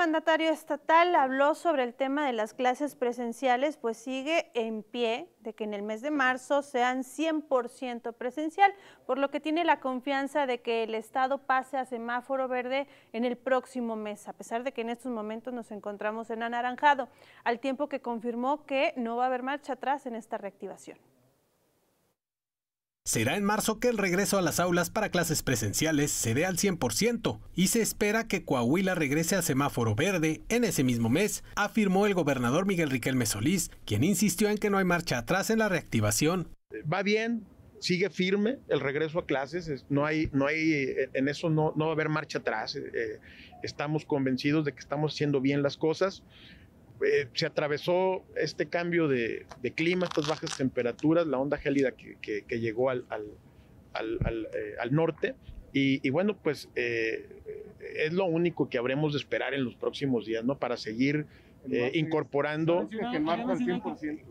El mandatario estatal habló sobre el tema de las clases presenciales, pues sigue en pie de que en el mes de marzo sean 100% presencial, por lo que tiene la confianza de que el Estado pase a semáforo verde en el próximo mes, a pesar de que en estos momentos nos encontramos en anaranjado, al tiempo que confirmó que no va a haber marcha atrás en esta reactivación. Será en marzo que el regreso a las aulas para clases presenciales se dé al 100% y se espera que Coahuila regrese a semáforo verde en ese mismo mes, afirmó el gobernador Miguel Riquelme Solís, quien insistió en que no hay marcha atrás en la reactivación. Va bien, sigue firme el regreso a clases, no hay, no hay, eh, en eso no, no va a haber marcha atrás, eh, eh, estamos convencidos de que estamos haciendo bien las cosas, eh, se atravesó este cambio de, clima, estas bajas temperaturas, la onda gélida que, llegó eh, al, norte. Y, bueno, pues eh, es lo único que habremos de esperar en los próximos días, ¿no? Para seguir eh, incorporando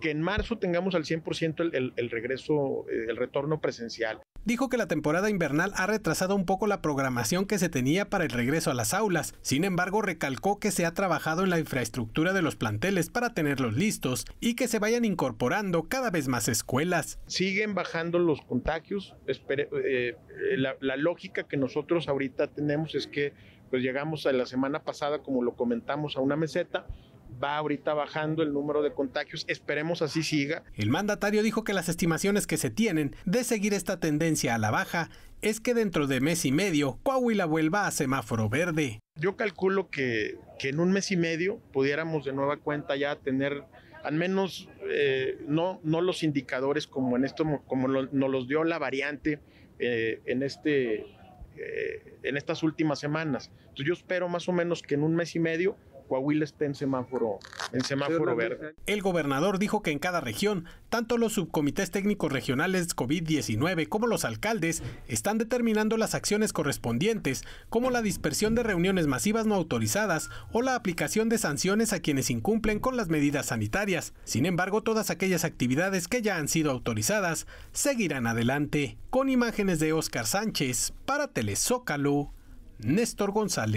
que en, marzo tengamos al 100% el, el, regreso, eh, el retorno presencial. Dijo que la temporada invernal ha retrasado un poco la programación que se tenía para el regreso a las aulas. Sin embargo, recalcó que se ha trabajado en la infraestructura de los planteles para tenerlos listos y que se vayan incorporando cada vez más escuelas. Siguen bajando los contagios. Eh, la, la lógica que nosotros ahorita tenemos es que pues llegamos a la semana pasada, como lo comentamos, a una meseta va ahorita bajando el número de contagios, esperemos así siga. El mandatario dijo que las estimaciones que se tienen de seguir esta tendencia a la baja es que dentro de mes y medio Coahuila vuelva a semáforo verde. Yo calculo que, que en un mes y medio pudiéramos de nueva cuenta ya tener al menos eh, no, no los indicadores como en esto como nos los dio la variante eh, en este eh, en estas últimas semanas. Entonces yo espero más o menos que en un mes y medio Coahuila semáforo, en semáforo verde. El gobernador dijo que en cada región, tanto los subcomités técnicos regionales COVID-19 como los alcaldes están determinando las acciones correspondientes, como la dispersión de reuniones masivas no autorizadas o la aplicación de sanciones a quienes incumplen con las medidas sanitarias. Sin embargo, todas aquellas actividades que ya han sido autorizadas seguirán adelante. Con imágenes de Óscar Sánchez para Telezócalo, Néstor González.